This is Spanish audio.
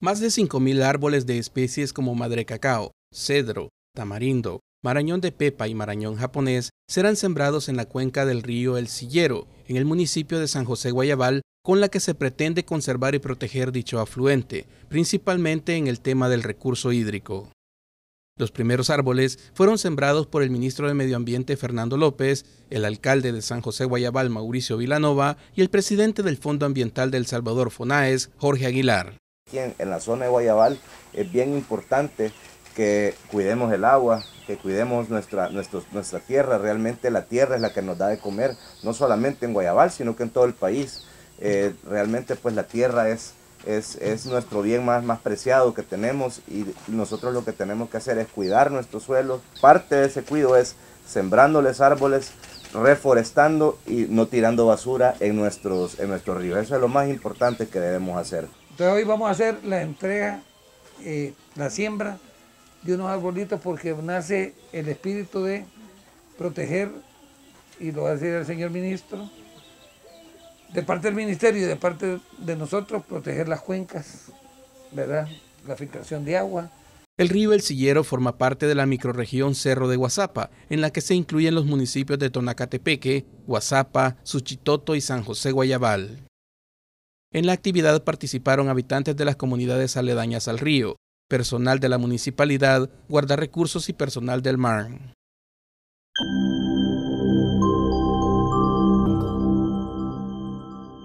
Más de 5.000 árboles de especies como madre cacao, cedro, tamarindo, marañón de pepa y marañón japonés serán sembrados en la cuenca del río El Sillero, en el municipio de San José Guayabal, con la que se pretende conservar y proteger dicho afluente, principalmente en el tema del recurso hídrico. Los primeros árboles fueron sembrados por el ministro de Medio Ambiente Fernando López, el alcalde de San José Guayabal Mauricio Vilanova y el presidente del Fondo Ambiental del Salvador FONAES Jorge Aguilar. Aquí en, la zona de Guayabal es bien importante que cuidemos el agua, que cuidemos nuestra, nuestra tierra. Realmente la tierra es la que nos da de comer, no solamente en Guayabal, sino que en todo el país. Eh, realmente pues la tierra es, es, nuestro bien más, más preciado que tenemos y nosotros lo que tenemos que hacer es cuidar nuestro suelo. Parte de ese cuido es sembrándoles árboles, reforestando y no tirando basura en nuestros, en nuestros ríos. Eso es lo más importante que debemos hacer. Entonces hoy vamos a hacer la entrega, eh, la siembra de unos arbolitos porque nace el espíritu de proteger, y lo va a decir el señor ministro, de parte del ministerio y de parte de nosotros, proteger las cuencas, ¿verdad? La filtración de agua. El río El Sillero forma parte de la microrregión Cerro de Guazapa, en la que se incluyen los municipios de Tonacatepeque, Guazapa, Suchitoto y San José Guayabal. En la actividad participaron habitantes de las comunidades aledañas al río, personal de la municipalidad, guardarrecursos y personal del MARN.